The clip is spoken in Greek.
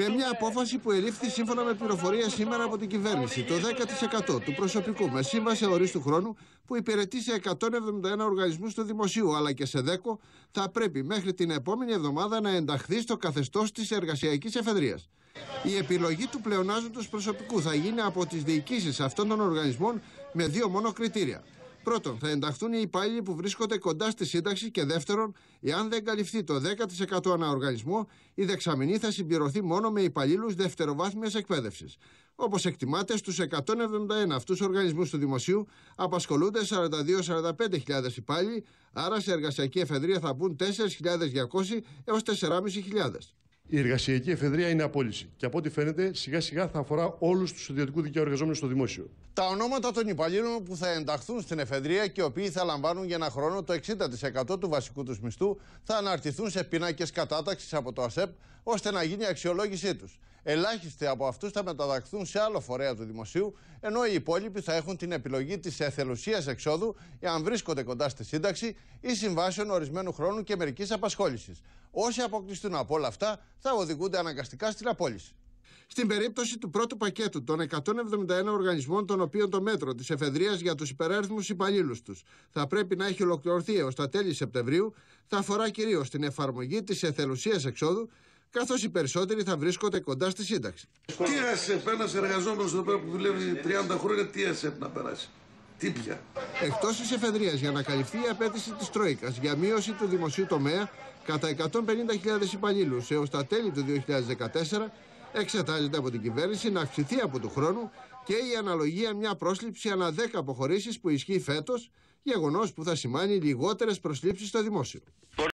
με μια απόφαση που ελήφθη σύμφωνα με πληροφορία σήμερα από την κυβέρνηση. Το 10% του προσωπικού με σύμβαση ορίστου χρόνου που υπηρετεί σε 171 οργανισμούς του δημοσίου αλλά και σε 10 θα πρέπει μέχρι την επόμενη εβδομάδα να ενταχθεί στο καθεστώς της εργασιακής εφεδρείας. Η επιλογή του πλεονάζοντος προσωπικού θα γίνει από τις διοικήσεις αυτών των οργανισμών με δύο μόνο κριτήρια. Πρώτον, θα ενταχθούν οι υπάλληλοι που βρίσκονται κοντά στη σύνταξη και δεύτερον, εάν δεν καλυφθεί το 10% αναοργανισμό, η δεξαμενή θα συμπληρωθεί μόνο με υπαλλήλους δευτεροβάθμιας εκπαίδευσης. Όπως εκτιμάται, στους 171 αυτού οργανισμούς του Δημοσίου απασχολούνται 42-45.000 υπάλληλοι, άρα σε εργασιακή εφεδρεία θα μπουν 4.200 έω 4.500. Η εργασιακή εφεδρεία είναι απόλυση. Και από ό,τι φαίνεται, σιγά σιγά θα αφορά όλους τους ιδιωτικού δικαίου στο δημόσιο. Τα ονόματα των υπαλλήλων που θα ενταχθούν στην εφεδρεία και οι οποίοι θα λαμβάνουν για ένα χρόνο το 60% του βασικού τους μισθού θα αναρτηθούν σε πίνακες κατάταξης από το ΑΣΕΠ ώστε να γίνει αξιολόγησή τους. Ελάχιστοι από αυτούς θα μεταδαχθούν σε άλλο φορέα του δημοσίου, ενώ οι υπόλοιποι θα έχουν την επιλογή της εθελουσίας εξόδου, εάν βρίσκονται κοντά στη σύνταξη, ή συμβάσεων ορισμένου χρόνου και μερικής απασχόλησης. Όσοι αποκλειστούν από όλα αυτά θα οδηγούνται αναγκαστικά στην απόλυση. Στην περίπτωση του πρώτου πακέτου των 171 οργανισμών, των οποίων το μέτρο της εφεδρείας για τους υπεράριθμους υπαλλήλους τους θα πρέπει να έχει ολοκληρωθεί έως τα τέλη Σεπτεμβρίου, θα αφορά κυρίως την εφαρμογή της εθελουσίας εξόδου καθώς οι περισσότεροι θα βρίσκονται κοντά στη σύνταξη. Τι ΑΣΕΠ, ένας εργαζόμενος εδώ πέρα που δουλεύει 30 χρόνια, τι ΑΣΕΠ να περάσει. Τι πια. Εκτός της εφεδρείας, για να καλυφθεί η απέτηση της Τρόικας για μείωση του δημοσίου τομέα κατά 150.000 υπαλλήλους έως τα τέλη του 2014, εξετάζεται από την κυβέρνηση να αυξηθεί από του χρόνου και η αναλογία μια πρόσληψη ανά 10 αποχωρήσεις που ισχύει φέτος, γεγονός που θα σημάνει λιγότερες προσλήψεις στο δημόσιο.